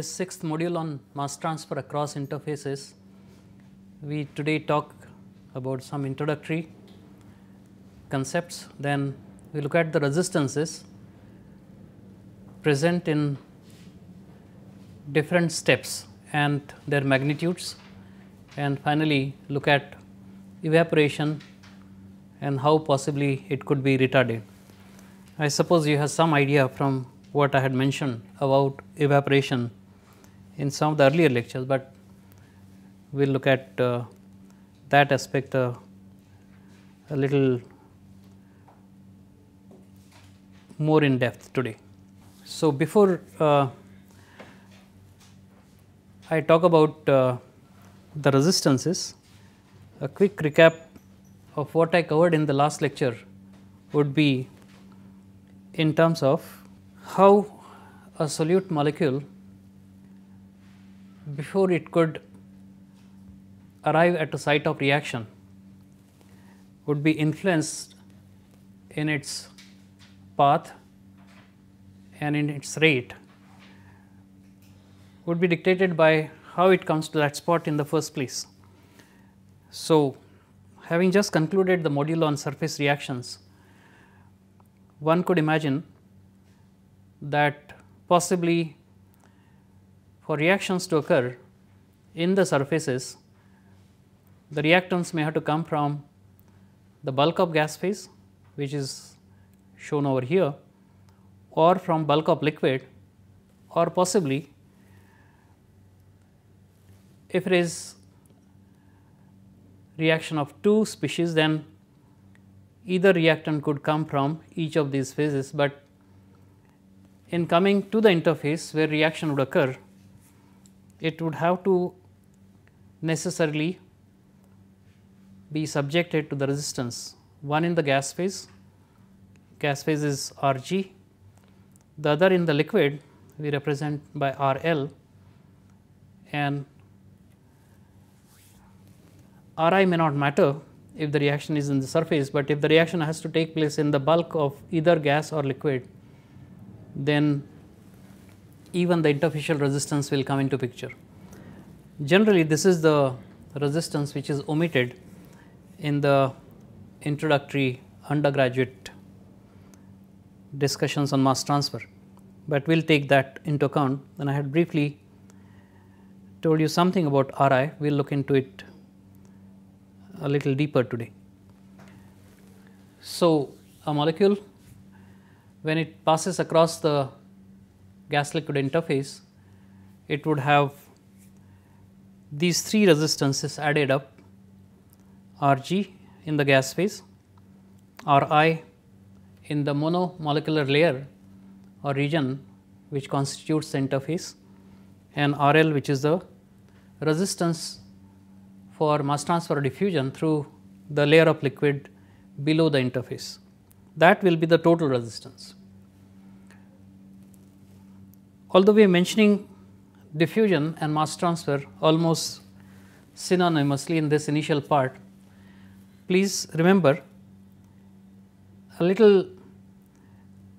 this sixth module on mass transfer across interfaces. We today talk about some introductory concepts, then we look at the resistances present in different steps and their magnitudes and finally, look at evaporation and how possibly it could be retarded. I suppose you have some idea from what I had mentioned about evaporation in some of the earlier lectures, but we will look at uh, that aspect uh, a little more in depth today. So, before uh, I talk about uh, the resistances, a quick recap of what I covered in the last lecture would be in terms of how a solute molecule before it could arrive at the site of reaction would be influenced in its path and in its rate would be dictated by how it comes to that spot in the first place. So, having just concluded the module on surface reactions, one could imagine that possibly for reactions to occur in the surfaces, the reactants may have to come from the bulk of gas phase which is shown over here or from bulk of liquid or possibly if it is reaction of two species then either reactant could come from each of these phases, but in coming to the interface where reaction would occur it would have to necessarily be subjected to the resistance one in the gas phase gas phase is R g, the other in the liquid we represent by R L and R i may not matter if the reaction is in the surface, but if the reaction has to take place in the bulk of either gas or liquid, then even the interfacial resistance will come into picture. Generally, this is the resistance which is omitted in the introductory undergraduate discussions on mass transfer, but we will take that into account and I had briefly told you something about RI, we will look into it a little deeper today. So, a molecule when it passes across the gas liquid interface, it would have these three resistances added up Rg in the gas phase, Ri in the monomolecular layer or region which constitutes the interface and RL which is the resistance for mass transfer diffusion through the layer of liquid below the interface. That will be the total resistance although we are mentioning diffusion and mass transfer almost synonymously in this initial part, please remember a little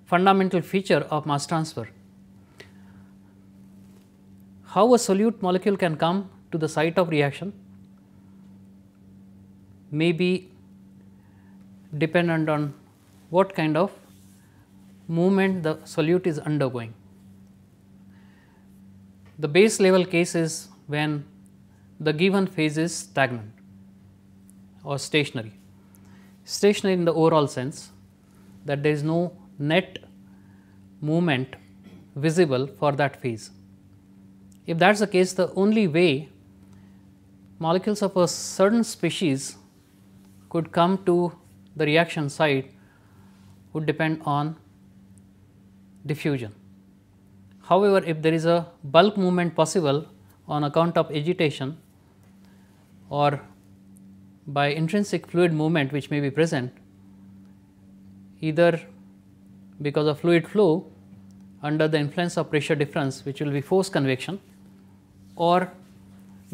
fundamental feature of mass transfer. How a solute molecule can come to the site of reaction may be dependent on what kind of movement the solute is undergoing. The base level case is when the given phase is stagnant or stationary. Stationary in the overall sense that there is no net movement visible for that phase. If that is the case, the only way molecules of a certain species could come to the reaction site would depend on diffusion. However, if there is a bulk movement possible on account of agitation or by intrinsic fluid movement which may be present either because of fluid flow under the influence of pressure difference which will be force convection or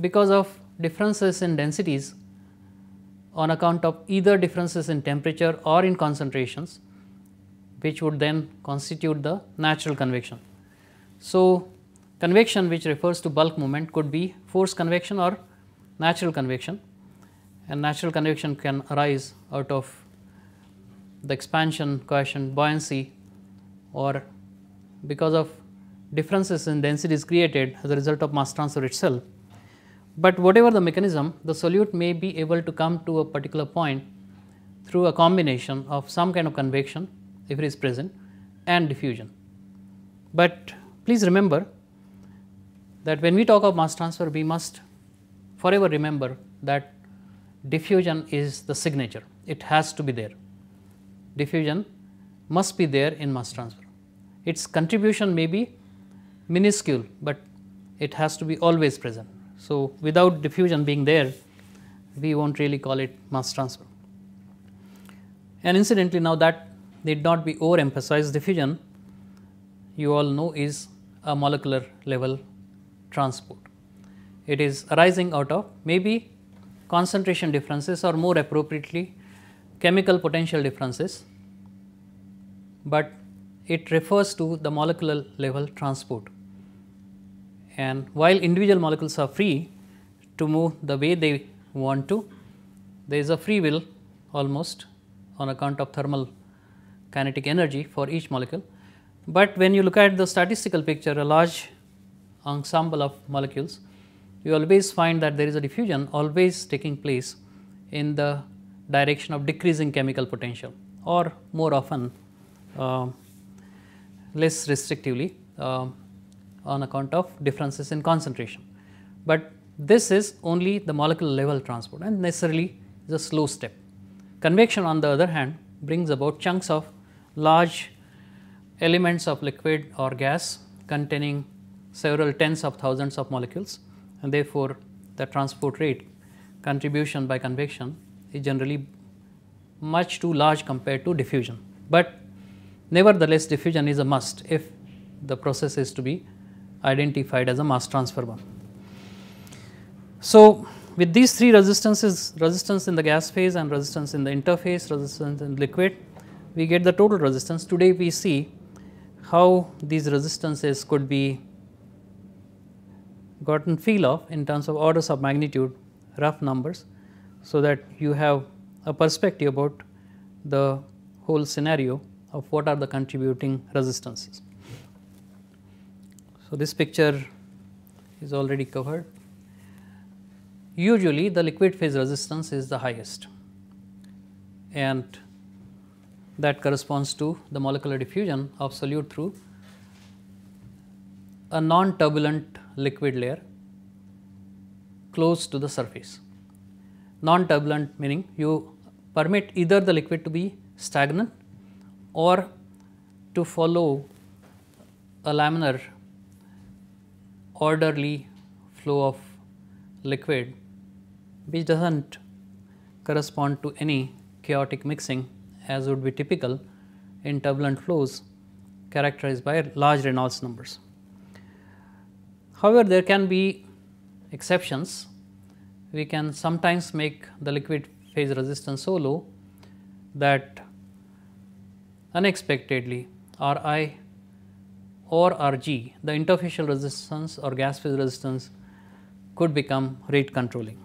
because of differences in densities on account of either differences in temperature or in concentrations which would then constitute the natural convection. So, convection which refers to bulk movement could be forced convection or natural convection and natural convection can arise out of the expansion, cohesion, buoyancy or because of differences in densities created as a result of mass transfer itself. But whatever the mechanism, the solute may be able to come to a particular point through a combination of some kind of convection if it is present and diffusion. But Please remember that when we talk of mass transfer, we must forever remember that diffusion is the signature, it has to be there. Diffusion must be there in mass transfer. Its contribution may be minuscule, but it has to be always present. So, without diffusion being there, we will not really call it mass transfer. And incidentally now that need not be overemphasized diffusion you all know is molecular level transport. It is arising out of maybe concentration differences or more appropriately chemical potential differences, but it refers to the molecular level transport. And while individual molecules are free to move the way they want to, there is a free will almost on account of thermal kinetic energy for each molecule, but when you look at the statistical picture, a large ensemble of molecules, you always find that there is a diffusion always taking place in the direction of decreasing chemical potential or more often uh, less restrictively uh, on account of differences in concentration. But this is only the molecular level transport and necessarily is a slow step. Convection on the other hand brings about chunks of large elements of liquid or gas containing several tens of thousands of molecules and therefore, the transport rate contribution by convection is generally much too large compared to diffusion. But nevertheless diffusion is a must if the process is to be identified as a mass transfer one. So, with these three resistances resistance in the gas phase and resistance in the interface resistance in liquid we get the total resistance. Today we see how these resistances could be gotten feel of in terms of orders of magnitude rough numbers. So, that you have a perspective about the whole scenario of what are the contributing resistances. So, this picture is already covered. Usually the liquid phase resistance is the highest and that corresponds to the molecular diffusion of solute through a non turbulent liquid layer close to the surface. Non turbulent meaning you permit either the liquid to be stagnant or to follow a laminar orderly flow of liquid which does not correspond to any chaotic mixing as would be typical in turbulent flows characterized by large Reynolds numbers. However, there can be exceptions. We can sometimes make the liquid phase resistance so low that unexpectedly R i or R g the interfacial resistance or gas phase resistance could become rate controlling.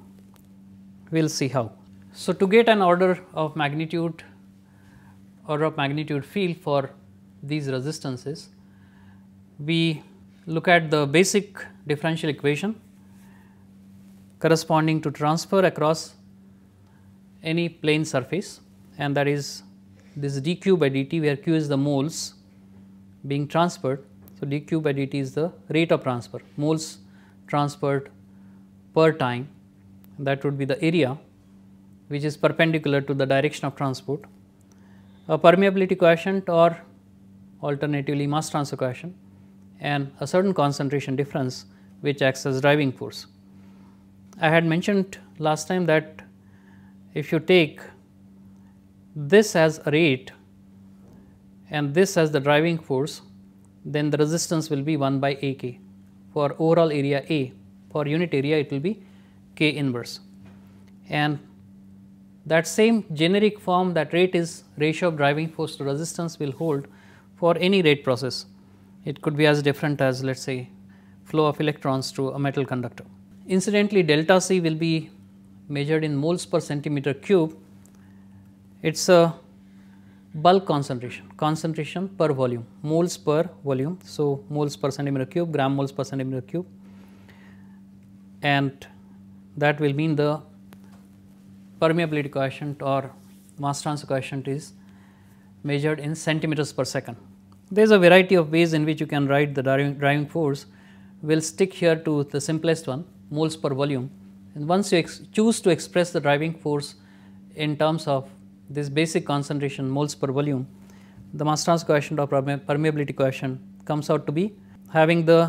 We will see how. So, to get an order of magnitude order of magnitude field for these resistances. We look at the basic differential equation corresponding to transfer across any plane surface and that is this dq by dt where q is the moles being transferred. So, dq by dt is the rate of transfer moles transferred per time that would be the area which is perpendicular to the direction of transport a permeability quotient or alternatively mass transfer quotient and a certain concentration difference which acts as driving force. I had mentioned last time that if you take this as a rate and this as the driving force, then the resistance will be 1 by A k for overall area A, for unit area it will be k inverse and that same generic form that rate is ratio of driving force to resistance will hold for any rate process. It could be as different as let us say flow of electrons through a metal conductor. Incidentally delta C will be measured in moles per centimeter cube. It is a bulk concentration, concentration per volume, moles per volume. So, moles per centimeter cube, gram moles per centimeter cube and that will mean the permeability coefficient or mass transfer coefficient is measured in centimeters per second. There is a variety of ways in which you can write the driving, driving force. We will stick here to the simplest one moles per volume and once you choose to express the driving force in terms of this basic concentration moles per volume, the mass transfer coefficient or permeability coefficient comes out to be having the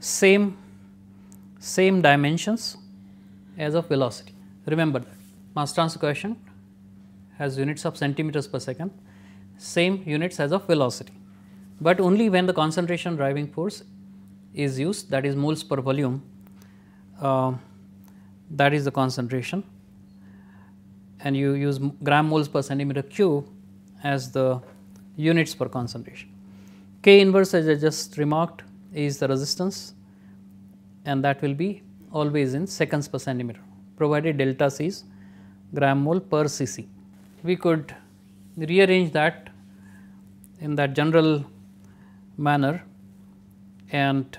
same same dimensions as of velocity. Remember that mass transfer coefficient has units of centimeters per second, same units as of velocity, but only when the concentration driving force is used that is moles per volume uh, that is the concentration and you use gram moles per centimeter cube as the units per concentration. K inverse as I just remarked is the resistance and that will be always in seconds per centimeter provided delta c is gram mole per cc. We could rearrange that in that general manner and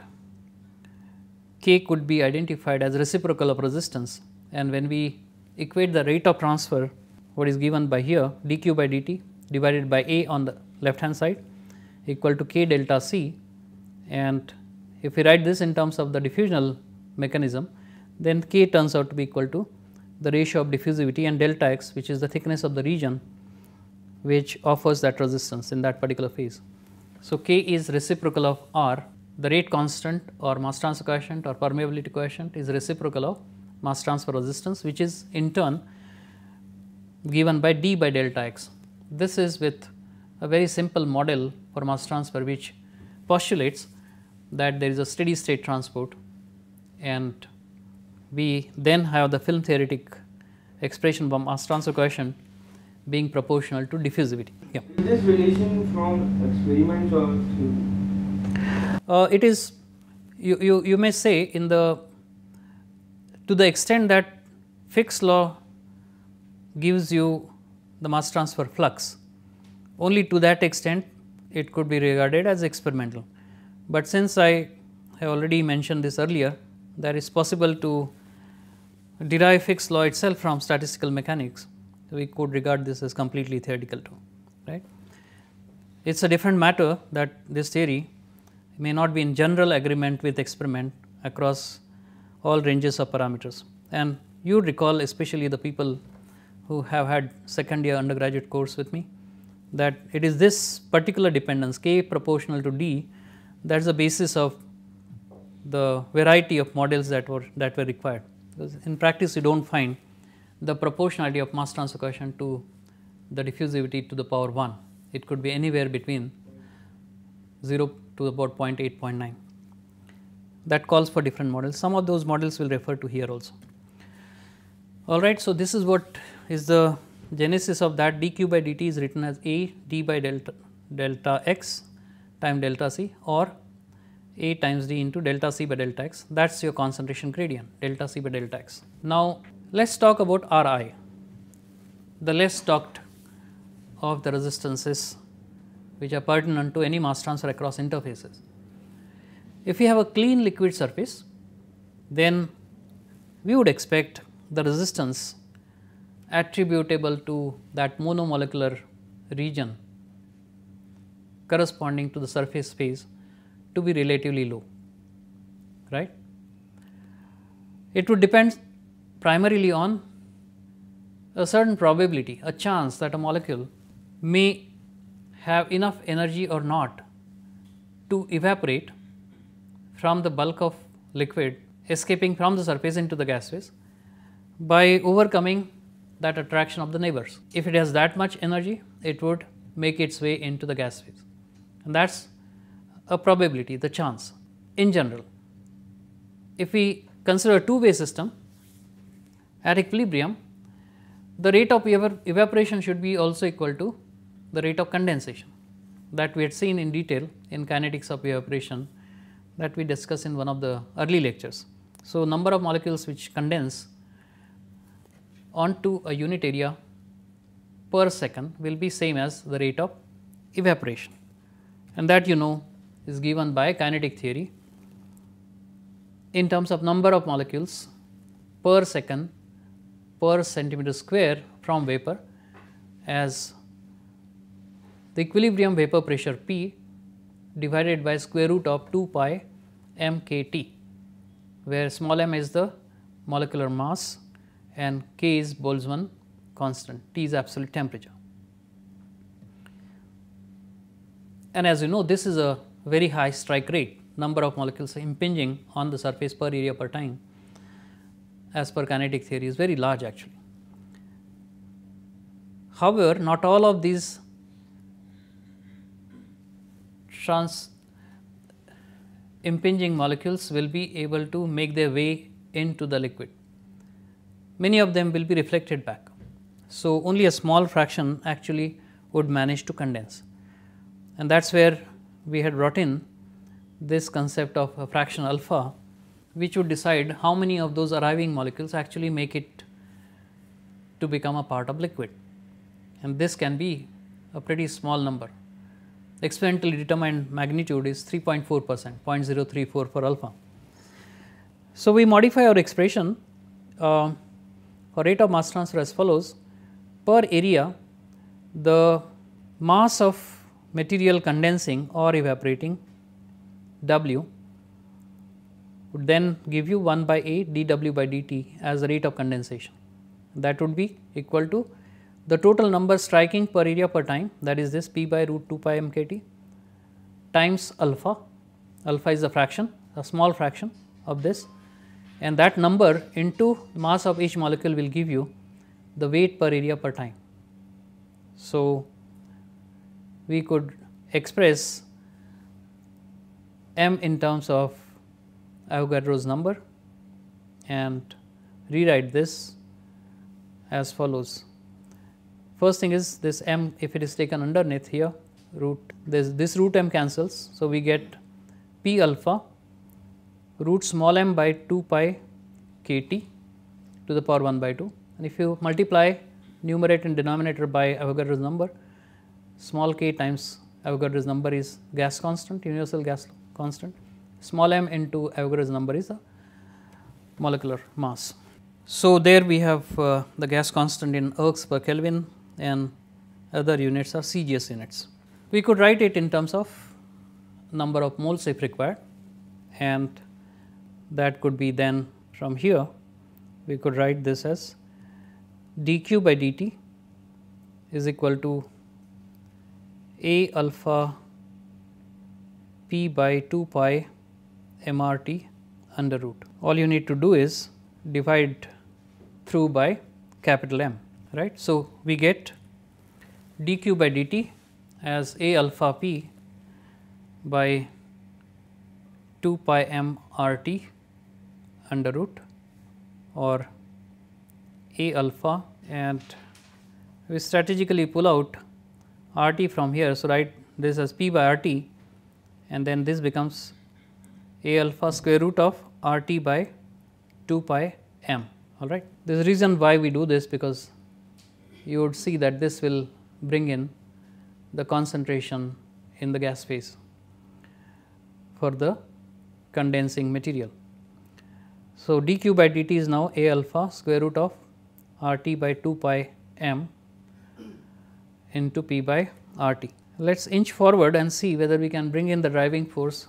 K could be identified as reciprocal of resistance and when we equate the rate of transfer what is given by here dq by dt divided by A on the left hand side equal to K delta C and if we write this in terms of the diffusional mechanism then K turns out to be equal to the ratio of diffusivity and delta x which is the thickness of the region which offers that resistance in that particular phase. So, K is reciprocal of R, the rate constant or mass transfer coefficient or permeability coefficient is reciprocal of mass transfer resistance which is in turn given by d by delta x. This is with a very simple model for mass transfer which postulates that there is a steady state transport and we then have the film theoretic expression from mass transfer equation being proportional to diffusivity. Yeah. Is this relation from experiments or Uh, it is you, you, you may say in the to the extent that Fick's law gives you the mass transfer flux only to that extent it could be regarded as experimental. But since I have already mentioned this earlier that is possible to derive Higgs law itself from statistical mechanics, we could regard this as completely theoretical too, right. It is a different matter that this theory may not be in general agreement with experiment across all ranges of parameters. And you recall especially the people who have had second year undergraduate course with me that it is this particular dependence k proportional to d that is the basis of the variety of models that were that were required because in practice you do not find the proportionality of mass transfer coefficient to the diffusivity to the power 1. It could be anywhere between 0 to about 0 0.8, 0.9. That calls for different models. Some of those models will refer to here also. All right. So, this is what is the genesis of that dq by dt is written as A d by delta, delta x time delta c or a times D into delta C by delta X that is your concentration gradient delta C by delta X. Now, let us talk about Ri, the less talked of the resistances which are pertinent to any mass transfer across interfaces. If we have a clean liquid surface, then we would expect the resistance attributable to that monomolecular region corresponding to the surface phase to be relatively low, right. It would depend primarily on a certain probability, a chance that a molecule may have enough energy or not to evaporate from the bulk of liquid escaping from the surface into the gas phase by overcoming that attraction of the neighbors. If it has that much energy, it would make its way into the gas phase and that is a probability, the chance in general. If we consider a two way system at equilibrium, the rate of evaporation should be also equal to the rate of condensation that we had seen in detail in kinetics of evaporation that we discussed in one of the early lectures. So, number of molecules which condense onto a unit area per second will be same as the rate of evaporation and that you know is given by kinetic theory in terms of number of molecules per second per centimeter square from vapor as the equilibrium vapor pressure P divided by square root of 2 pi m k T, where small m is the molecular mass and k is Boltzmann constant, T is absolute temperature. And as you know this is a very high strike rate, number of molecules impinging on the surface per area per time as per kinetic theory is very large actually. However, not all of these trans impinging molecules will be able to make their way into the liquid. Many of them will be reflected back. So, only a small fraction actually would manage to condense and that is where we had brought in this concept of a fraction alpha which would decide how many of those arriving molecules actually make it to become a part of liquid and this can be a pretty small number. The experimentally determined magnitude is 3.4 percent 0.034 for alpha. So, we modify our expression uh, for rate of mass transfer as follows per area the mass of material condensing or evaporating W would then give you 1 by A dW by dt as the rate of condensation. That would be equal to the total number striking per area per time that is this P by root 2 pi mkt times alpha, alpha is a fraction, a small fraction of this and that number into mass of each molecule will give you the weight per area per time. So, we could express m in terms of Avogadro's number and rewrite this as follows. First thing is this m if it is taken underneath here root this, this root m cancels. So, we get p alpha root small m by 2 pi k t to the power 1 by 2 and if you multiply numerator and denominator by Avogadro's number small k times Avogadro's number is gas constant, universal gas constant, small m into Avogadro's number is the molecular mass. So, there we have uh, the gas constant in ergs per Kelvin and other units are CGS units. We could write it in terms of number of moles if required and that could be then from here we could write this as dq by dt is equal to a alpha p by 2 pi mRT under root. All you need to do is divide through by capital M, right. So, we get dq by dt as a alpha p by 2 pi mRT under root or a alpha and we strategically pull out R t from here. So, write this as P by R t and then this becomes A alpha square root of R t by 2 pi m all right. There is reason why we do this because you would see that this will bring in the concentration in the gas phase for the condensing material. So, dq by dt is now A alpha square root of R t by 2 pi m into P by R t. Let us inch forward and see whether we can bring in the driving force,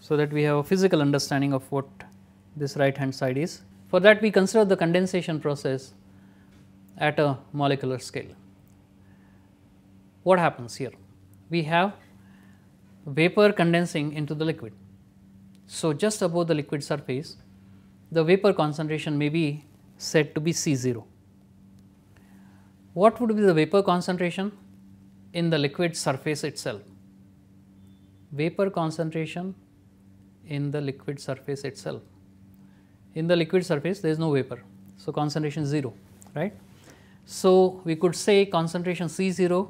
so that we have a physical understanding of what this right hand side is. For that we consider the condensation process at a molecular scale. What happens here? We have vapor condensing into the liquid. So, just above the liquid surface the vapor concentration may be said to be C 0 what would be the vapor concentration in the liquid surface itself? Vapor concentration in the liquid surface itself. In the liquid surface there is no vapor. So, concentration 0 right. So, we could say concentration C 0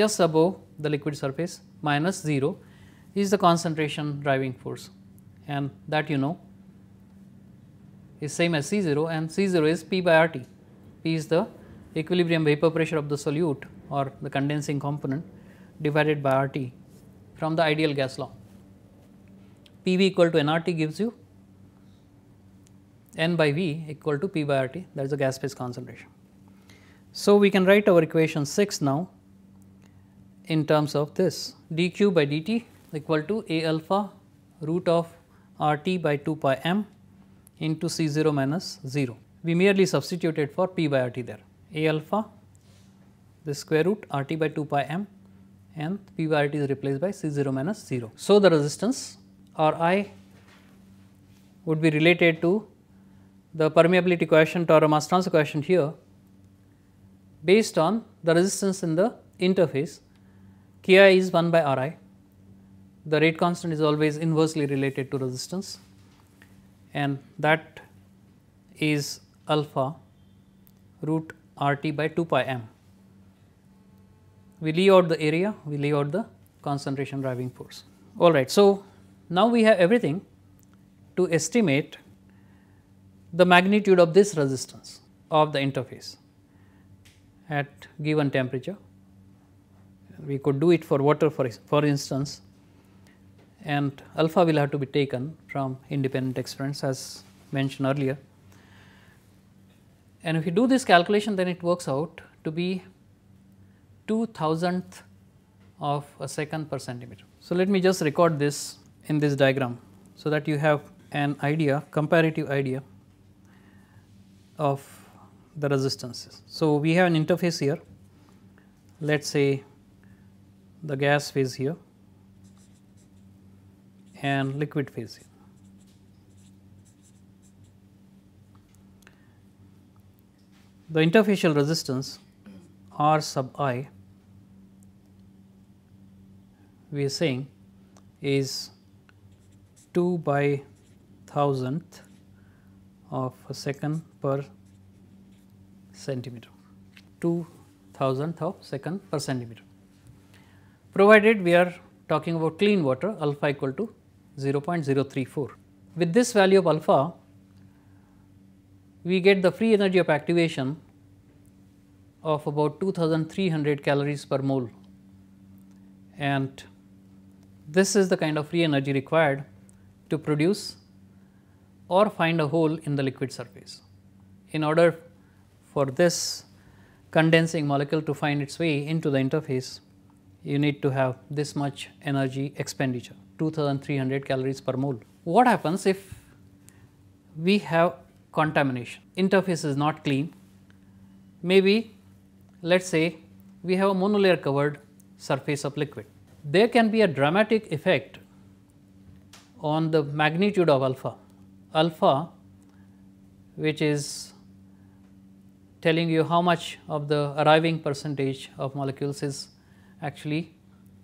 just above the liquid surface minus 0 is the concentration driving force and that you know is same as C 0 and C 0 is P by R T. P is the equilibrium vapor pressure of the solute or the condensing component divided by RT from the ideal gas law. PV equal to nRT gives you n by V equal to P by RT that is the gas phase concentration. So, we can write our equation 6 now in terms of this dq by dt equal to A alpha root of RT by 2 pi m into C 0 minus 0. We merely substituted for P by RT there. A alpha the square root R t by 2 pi m and P by R t is replaced by C 0 minus 0. So, the resistance R i would be related to the permeability coefficient or mass transfer coefficient here based on the resistance in the interface Ki is 1 by Ri. The rate constant is always inversely related to resistance and that is alpha root RT by 2 pi m. We lay out the area, we lay out the concentration driving force. All right. So, now we have everything to estimate the magnitude of this resistance of the interface at given temperature. We could do it for water for, for instance and alpha will have to be taken from independent experiments as mentioned earlier. And if you do this calculation then it works out to be 2000th of a second per centimeter. So, let me just record this in this diagram so that you have an idea comparative idea of the resistances. So, we have an interface here let us say the gas phase here and liquid phase here. the interfacial resistance R sub i we are saying is 2 by thousandth of a second per centimeter, 2 thousandth of second per centimeter. Provided we are talking about clean water alpha equal to 0.034. With this value of alpha, we get the free energy of activation of about 2300 calories per mole and this is the kind of free energy required to produce or find a hole in the liquid surface. In order for this condensing molecule to find its way into the interface, you need to have this much energy expenditure 2300 calories per mole. What happens if we have contamination. Interface is not clean. Maybe let us say we have a monolayer covered surface of liquid. There can be a dramatic effect on the magnitude of alpha. Alpha which is telling you how much of the arriving percentage of molecules is actually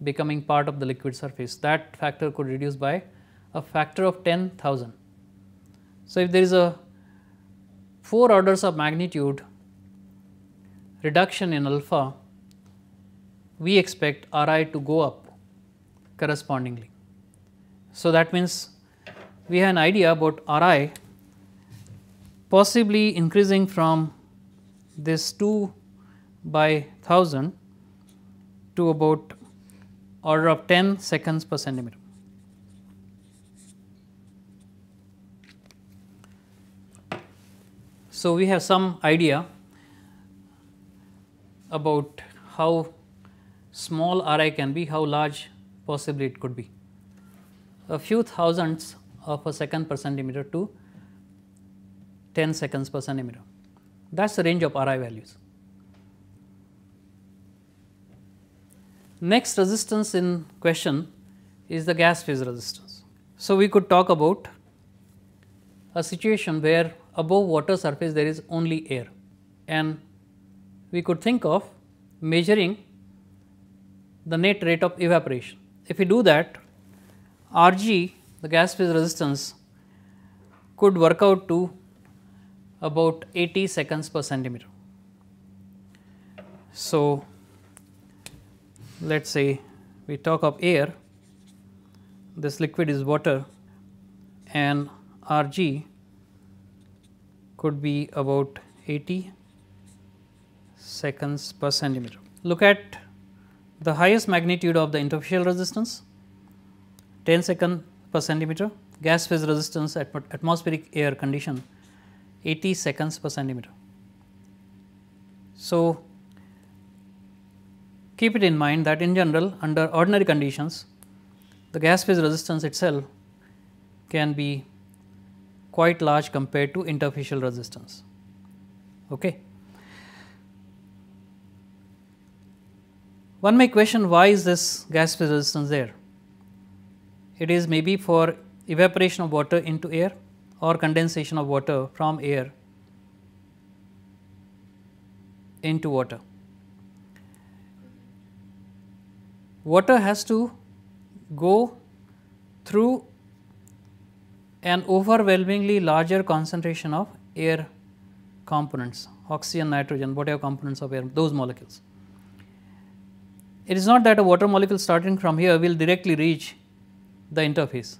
becoming part of the liquid surface. That factor could reduce by a factor of 10,000. So, if there is a 4 orders of magnitude reduction in alpha, we expect R i to go up correspondingly. So, that means we have an idea about R i possibly increasing from this 2 by 1000 to about order of 10 seconds per centimeter. So, we have some idea about how small ri can be, how large possibly it could be. A few thousandths of a second per centimeter to 10 seconds per centimeter. That is the range of Ri values. Next resistance in question is the gas phase resistance. So, we could talk about a situation where above water surface there is only air and we could think of measuring the net rate of evaporation. If we do that Rg the gas phase resistance could work out to about 80 seconds per centimeter. So, let us say we talk of air, this liquid is water and Rg could be about 80 seconds per centimeter. Look at the highest magnitude of the interfacial resistance 10 second per centimeter, gas phase resistance at atmospheric air condition 80 seconds per centimeter. So, keep it in mind that in general under ordinary conditions the gas phase resistance itself can be quite large compared to interfacial resistance. Okay. One may question why is this gas phase resistance there? It is maybe for evaporation of water into air or condensation of water from air into water. Water has to go through an overwhelmingly larger concentration of air components, oxygen, nitrogen, whatever components of air, those molecules. It is not that a water molecule starting from here will directly reach the interface.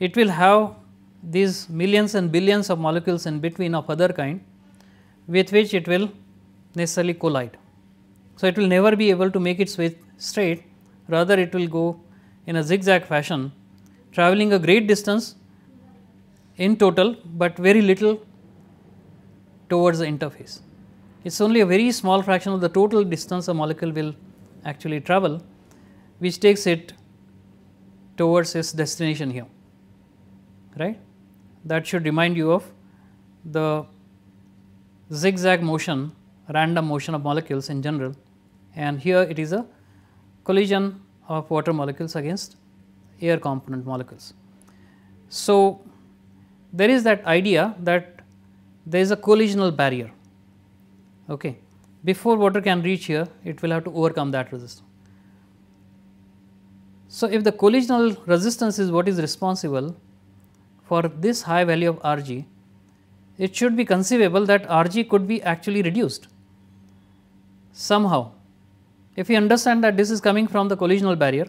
It will have these millions and billions of molecules in between of other kind with which it will necessarily collide. So, it will never be able to make its way straight rather it will go in a zigzag fashion traveling a great distance in total, but very little towards the interface. It is only a very small fraction of the total distance a molecule will actually travel, which takes it towards its destination here, right. That should remind you of the zigzag motion, random motion of molecules in general and here it is a collision of water molecules against air component molecules. So, there is that idea that there is a collisional barrier. Okay. Before water can reach here, it will have to overcome that resistance. So, if the collisional resistance is what is responsible for this high value of Rg, it should be conceivable that Rg could be actually reduced somehow. If we understand that this is coming from the collisional barrier,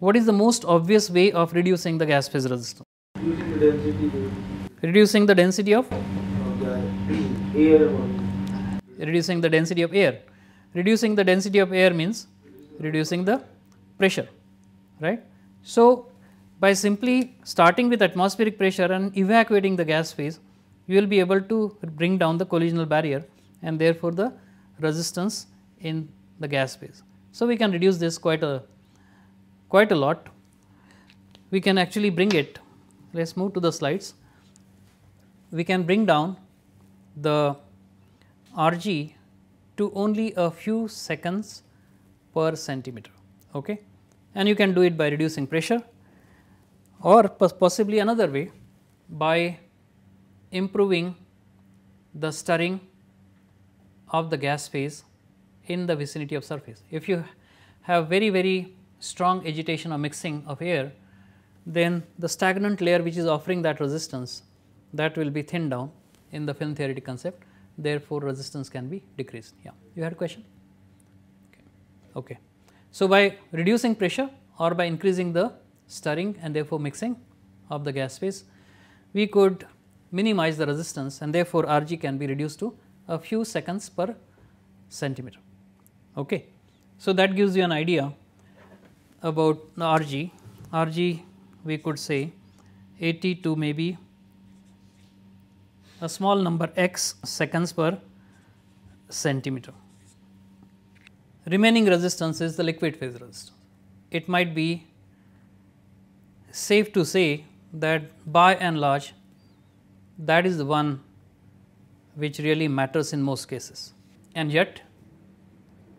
What is the most obvious way of reducing the gas phase resistance? Reducing the density, reducing the density of? air. Reducing the density of air. Reducing the density of air means reducing the pressure, right. So, by simply starting with atmospheric pressure and evacuating the gas phase, you will be able to bring down the collisional barrier and therefore, the resistance in the gas phase. So, we can reduce this quite a quite a lot. We can actually bring it, let us move to the slides. We can bring down the Rg to only a few seconds per centimeter. Okay? And you can do it by reducing pressure or possibly another way by improving the stirring of the gas phase in the vicinity of surface. If you have very very strong agitation or mixing of air, then the stagnant layer which is offering that resistance that will be thinned down in the film theoretic concept therefore, resistance can be decreased. Yeah, you had a question? Okay. okay. So, by reducing pressure or by increasing the stirring and therefore, mixing of the gas phase, we could minimize the resistance and therefore, Rg can be reduced to a few seconds per centimeter. Okay. So, that gives you an idea about RG, RG we could say 80 to maybe a small number x seconds per centimeter. Remaining resistance is the liquid phase resistance. It might be safe to say that by and large that is the one which really matters in most cases. And yet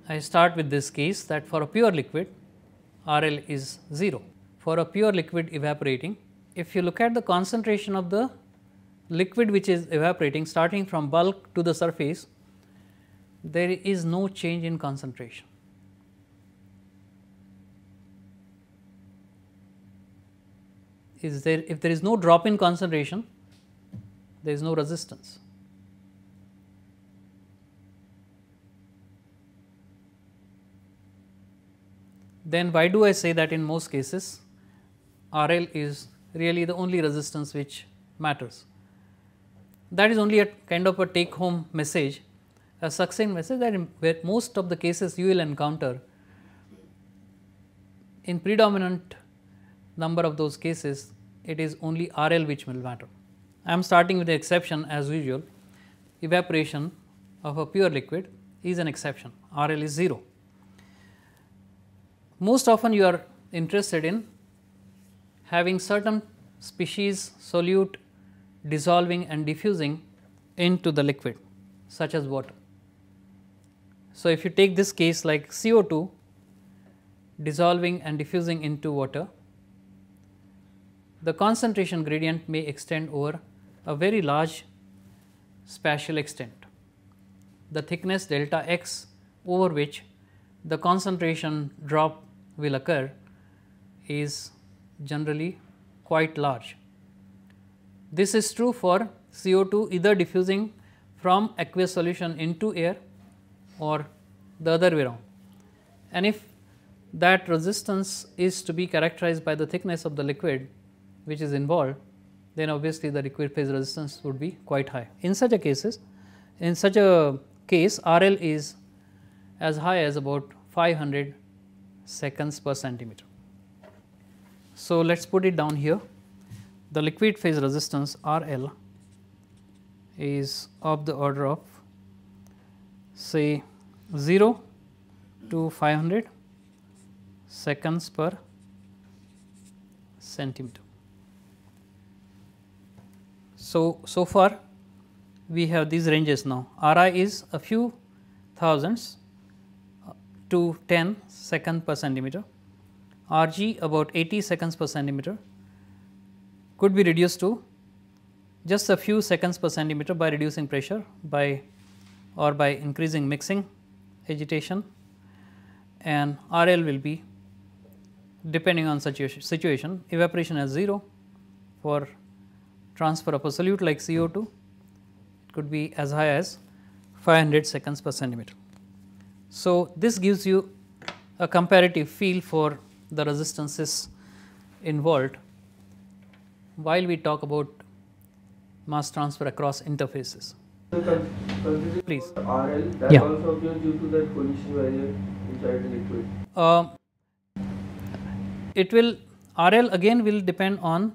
I start with this case that for a pure liquid RL is 0 for a pure liquid evaporating. If you look at the concentration of the liquid which is evaporating starting from bulk to the surface, there is no change in concentration. Is there if there is no drop in concentration, there is no resistance. then why do I say that in most cases RL is really the only resistance which matters. That is only a kind of a take home message, a succinct message that in where most of the cases you will encounter in predominant number of those cases it is only RL which will matter. I am starting with the exception as usual evaporation of a pure liquid is an exception RL is 0 most often you are interested in having certain species solute dissolving and diffusing into the liquid such as water. So, if you take this case like CO2 dissolving and diffusing into water, the concentration gradient may extend over a very large spatial extent. The thickness delta x over which the concentration drop will occur is generally quite large. This is true for CO2 either diffusing from aqueous solution into air or the other way around. And if that resistance is to be characterized by the thickness of the liquid which is involved, then obviously the liquid phase resistance would be quite high. In such a cases, in such a case RL is as high as about 500 seconds per centimeter. So, let us put it down here. The liquid phase resistance RL is of the order of say 0 to 500 seconds per centimeter. So, so far we have these ranges now. Ri is a few thousands to 10 second per centimeter, Rg about 80 seconds per centimeter could be reduced to just a few seconds per centimeter by reducing pressure by or by increasing mixing agitation and RL will be depending on situation, situation evaporation as 0 for transfer of a solute like CO2 it could be as high as 500 seconds per centimeter. So, this gives you a comparative feel for the resistances involved while we talk about mass transfer across interfaces. Please. RL, that yeah. also appears due to that position inside the liquid. Uh, it will RL again will depend on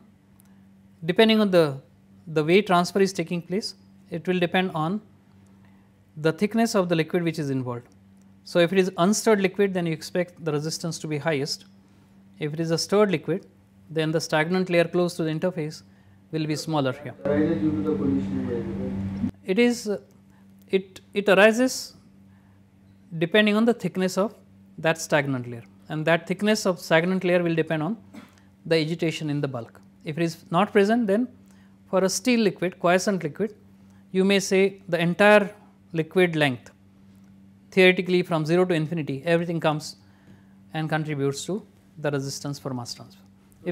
depending on the the way transfer is taking place, it will depend on the thickness of the liquid which is involved. So, if it is unstirred liquid then you expect the resistance to be highest. If it is a stirred liquid then the stagnant layer close to the interface will be smaller here. It is it it arises depending on the thickness of that stagnant layer and that thickness of stagnant layer will depend on the agitation in the bulk. If it is not present then for a steel liquid, quiescent liquid, you may say the entire liquid length theoretically from 0 to infinity everything comes and contributes to the resistance for mass transfer.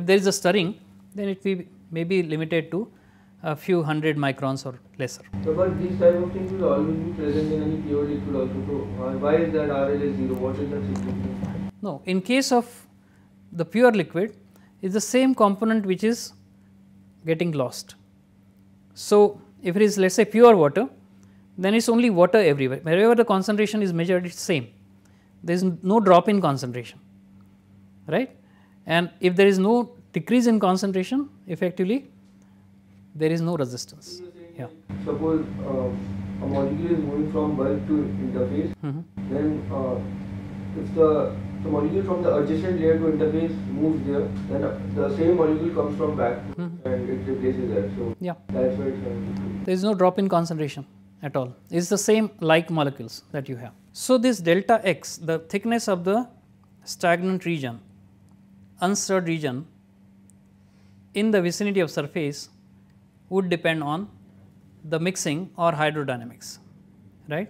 If there is a stirring then it may be, may be limited to a few hundred microns or lesser. So, but this type of thing will always be present in any pure liquid also. So, why is that RL is 0? What is that significance? No, in case of the pure liquid is the same component which is getting lost. So, if it is let us say pure water, then it is only water everywhere. Wherever the concentration is measured, it is same. There is no drop in concentration, right. And if there is no decrease in concentration, effectively there is no resistance. Yeah. Suppose uh, a molecule is moving from bulk to interface, mm -hmm. then uh, if the, the, molecule from the adjacent layer to interface moves there, then the same molecule comes from back mm -hmm. and it replaces that. So yeah. that's why it's There is no drop in concentration at all. It is the same like molecules that you have. So, this delta x, the thickness of the stagnant region, unstirred region in the vicinity of surface would depend on the mixing or hydrodynamics, right.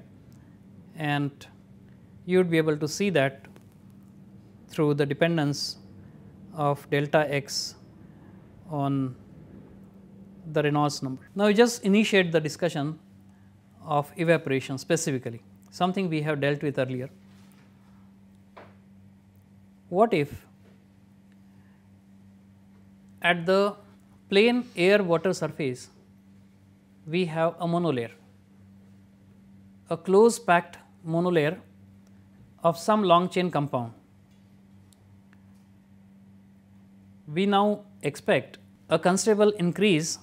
And you would be able to see that through the dependence of delta x on the Reynolds number. Now, you just initiate the discussion of evaporation specifically, something we have dealt with earlier. What if at the plain air water surface we have a monolayer, a close packed monolayer of some long chain compound. We now expect a considerable increase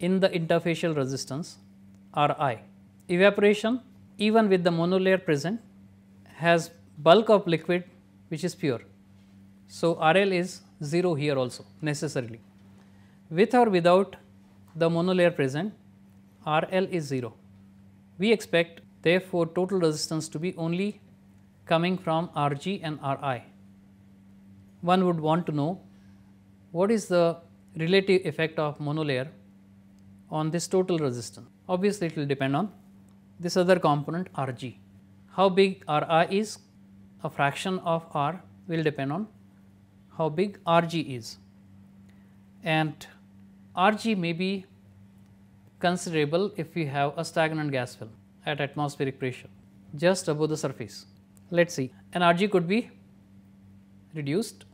in the interfacial resistance R i evaporation even with the monolayer present has bulk of liquid which is pure. So, RL is 0 here also necessarily. With or without the monolayer present RL is 0. We expect therefore, total resistance to be only coming from Rg and Ri. One would want to know what is the relative effect of monolayer on this total resistance. Obviously, it will depend on this other component Rg. How big Ri is a fraction of R will depend on how big Rg is and Rg may be considerable if we have a stagnant gas film at atmospheric pressure just above the surface. Let us see and Rg could be reduced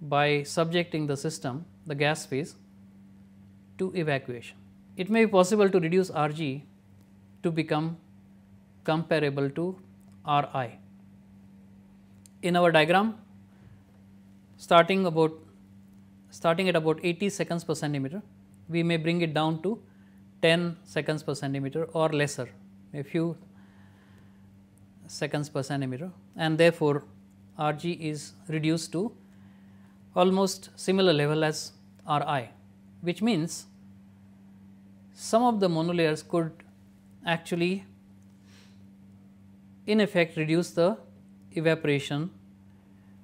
by subjecting the system the gas phase to evacuation. It may be possible to reduce Rg to become comparable to Ri. In our diagram, starting about starting at about 80 seconds per centimeter, we may bring it down to 10 seconds per centimeter or lesser, a few seconds per centimeter and therefore, Rg is reduced to almost similar level as Ri, which means some of the monolayers could actually in effect reduce the evaporation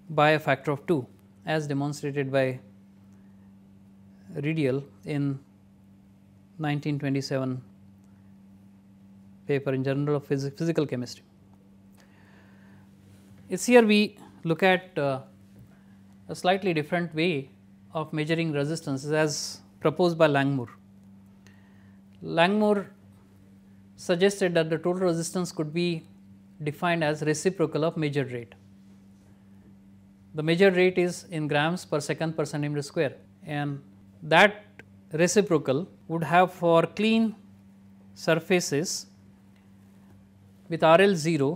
by a factor of 2 as demonstrated by Riedel in 1927 paper in Journal of Physi Physical Chemistry. It's here we look at uh, a slightly different way of measuring resistances as proposed by Langmuir. Langmuir suggested that the total resistance could be defined as reciprocal of measured rate. The measured rate is in grams per second per centimeter square and that reciprocal would have for clean surfaces with RL 0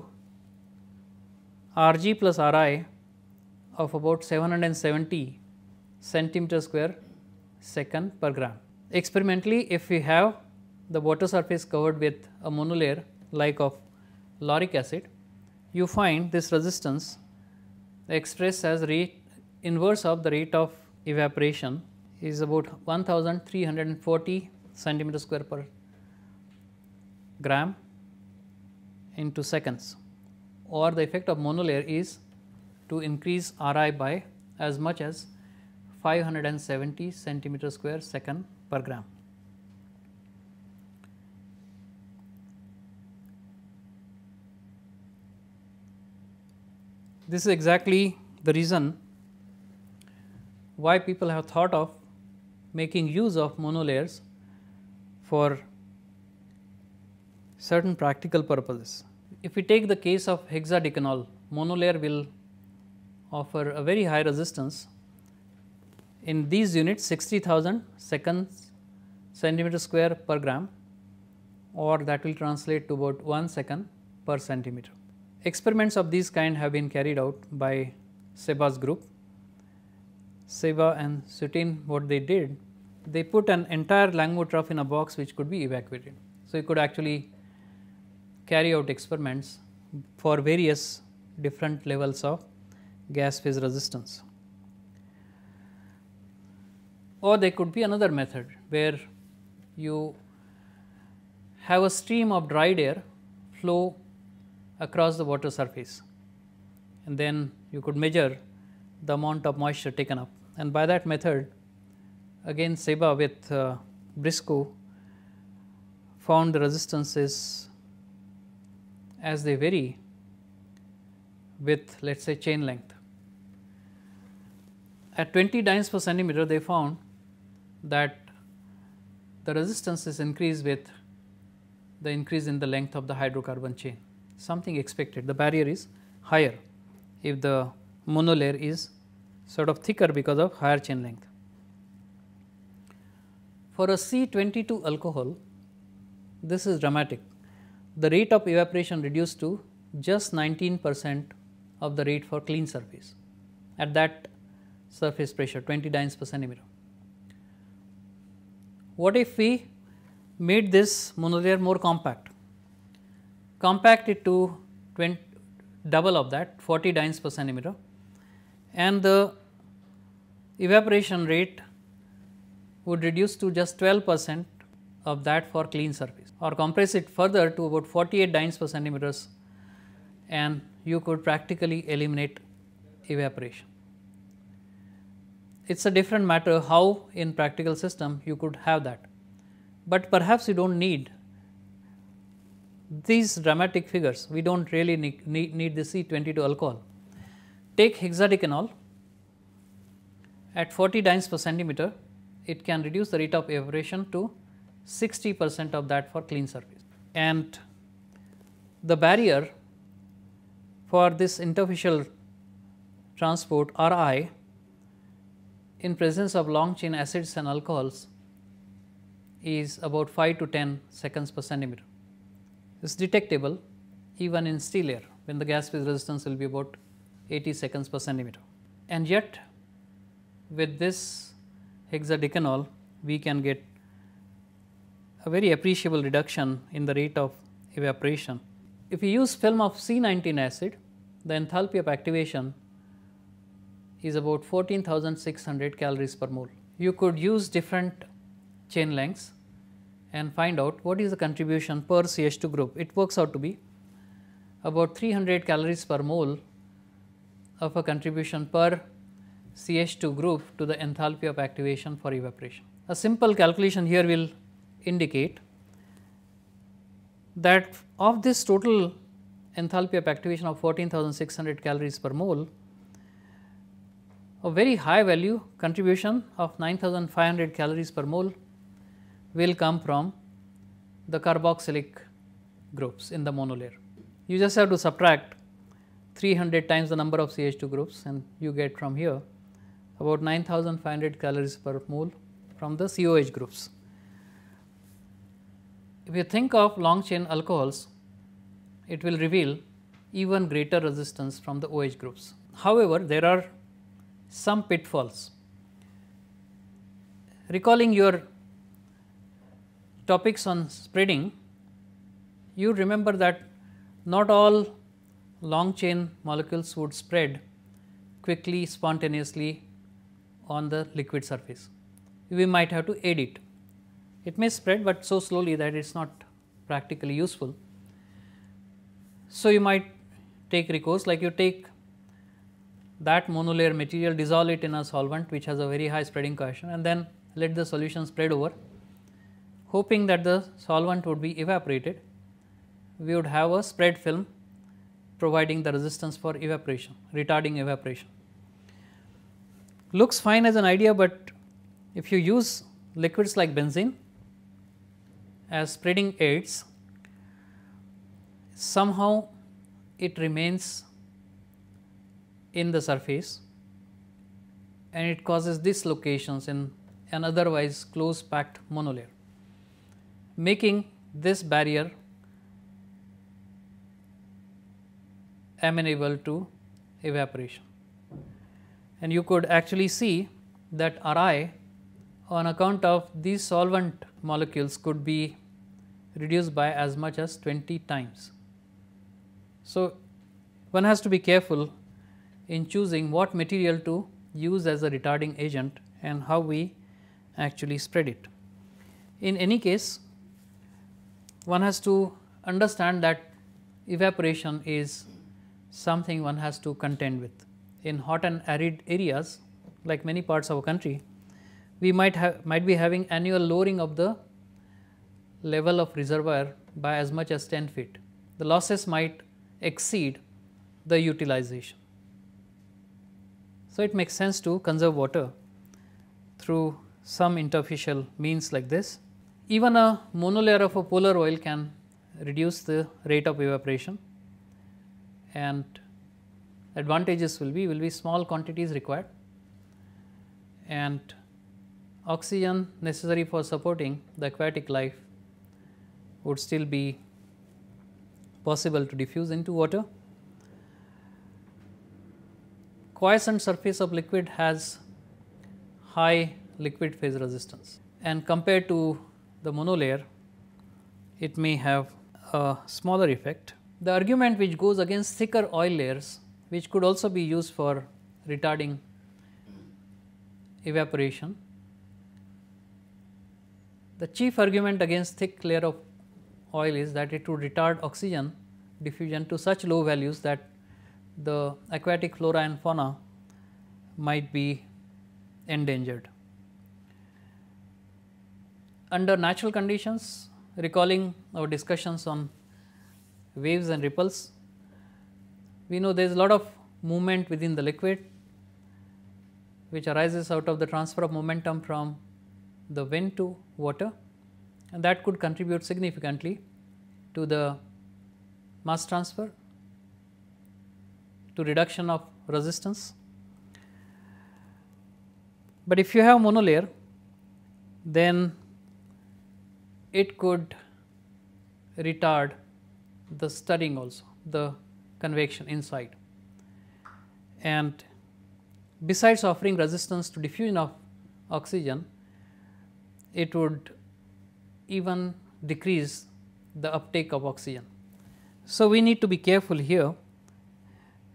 RG plus RI of about 770 centimeter square second per gram. Experimentally if we have the water surface covered with a monolayer like of lauric acid, you find this resistance expressed as rate inverse of the rate of evaporation is about 1340 centimeter square per gram into seconds or the effect of monolayer is to increase Ri by as much as 570 centimeter square second per gram. This is exactly the reason why people have thought of making use of monolayers for certain practical purposes. If we take the case of hexadecanol, monolayer will offer a very high resistance in these units 60,000 seconds centimeter square per gram or that will translate to about 1 second per centimeter. Experiments of this kind have been carried out by Seba's group. Seba and Sutin what they did, they put an entire Langmuir trough in a box which could be evacuated. So, you could actually carry out experiments for various different levels of gas phase resistance. Or there could be another method where you have a stream of dried air flow across the water surface and then you could measure the amount of moisture taken up. And by that method again Seba with uh, Briscoe found the resistances as they vary with let us say chain length. At 20 dynes per centimeter they found that the resistance is increased with the increase in the length of the hydrocarbon chain something expected the barrier is higher if the monolayer is sort of thicker because of higher chain length. For a C22 alcohol this is dramatic the rate of evaporation reduced to just 19 percent of the rate for clean surface at that surface pressure 20 dynes per centimeter. What if we made this monolayer more compact? compact it to 20, double of that 40 dynes per centimeter and the evaporation rate would reduce to just 12 percent of that for clean surface or compress it further to about 48 dynes per centimeters and you could practically eliminate evaporation. It is a different matter how in practical system you could have that, but perhaps you do not need these dramatic figures, we do not really need, need, need the C22 alcohol. Take hexadecanol at 40 dynes per centimeter, it can reduce the rate of evaporation to 60 percent of that for clean surface. And the barrier for this interfacial transport Ri in presence of long chain acids and alcohols is about 5 to 10 seconds per centimeter is detectable even in steel air when the gas phase resistance will be about 80 seconds per centimeter. And yet with this hexadecanol we can get a very appreciable reduction in the rate of evaporation. If we use film of C19 acid the enthalpy of activation is about 14,600 calories per mole. You could use different chain lengths and find out what is the contribution per CH2 group. It works out to be about 300 calories per mole of a contribution per CH2 group to the enthalpy of activation for evaporation. A simple calculation here will indicate that of this total enthalpy of activation of 14,600 calories per mole, a very high value contribution of 9,500 calories per mole will come from the carboxylic groups in the monolayer. You just have to subtract 300 times the number of CH2 groups and you get from here about 9500 calories per mole from the COH groups. If you think of long chain alcohols, it will reveal even greater resistance from the OH groups. However, there are some pitfalls. Recalling your topics on spreading, you remember that not all long chain molecules would spread quickly spontaneously on the liquid surface. We might have to aid it. It may spread, but so slowly that it is not practically useful. So, you might take recourse like you take that monolayer material dissolve it in a solvent which has a very high spreading coefficient and then let the solution spread over hoping that the solvent would be evaporated, we would have a spread film providing the resistance for evaporation, retarding evaporation. Looks fine as an idea, but if you use liquids like benzene as spreading aids, somehow it remains in the surface and it causes dislocations in an otherwise close packed monolayer making this barrier amenable to evaporation. And you could actually see that Ri on account of these solvent molecules could be reduced by as much as 20 times. So, one has to be careful in choosing what material to use as a retarding agent and how we actually spread it. In any case, one has to understand that evaporation is something one has to contend with. In hot and arid areas like many parts of our country, we might have might be having annual lowering of the level of reservoir by as much as 10 feet. The losses might exceed the utilization. So, it makes sense to conserve water through some interfacial means like this even a monolayer of a polar oil can reduce the rate of evaporation and advantages will be will be small quantities required and oxygen necessary for supporting the aquatic life would still be possible to diffuse into water. Quiescent surface of liquid has high liquid phase resistance and compared to the monolayer, it may have a smaller effect. The argument which goes against thicker oil layers, which could also be used for retarding evaporation. The chief argument against thick layer of oil is that it would retard oxygen diffusion to such low values that the aquatic flora and fauna might be endangered under natural conditions recalling our discussions on waves and ripples. We know there is a lot of movement within the liquid which arises out of the transfer of momentum from the wind to water and that could contribute significantly to the mass transfer to reduction of resistance. But if you have monolayer then it could retard the studying also, the convection inside. And besides offering resistance to diffusion of oxygen, it would even decrease the uptake of oxygen. So, we need to be careful here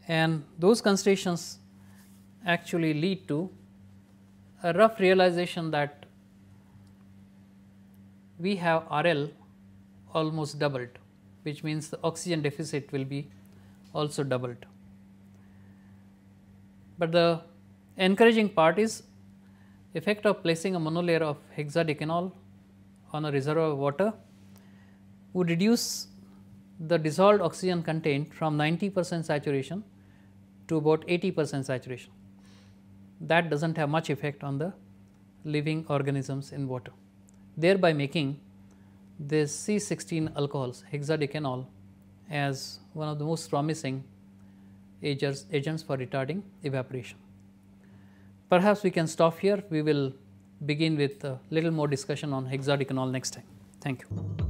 and those considerations actually lead to a rough realization that we have RL almost doubled which means the oxygen deficit will be also doubled. But the encouraging part is effect of placing a monolayer of hexadecanol on a reservoir of water would reduce the dissolved oxygen content from 90 percent saturation to about 80 percent saturation. That does not have much effect on the living organisms in water thereby making this C16 alcohols hexadecanol as one of the most promising agents, agents for retarding evaporation. Perhaps we can stop here, we will begin with a little more discussion on hexadecanol next time. Thank you.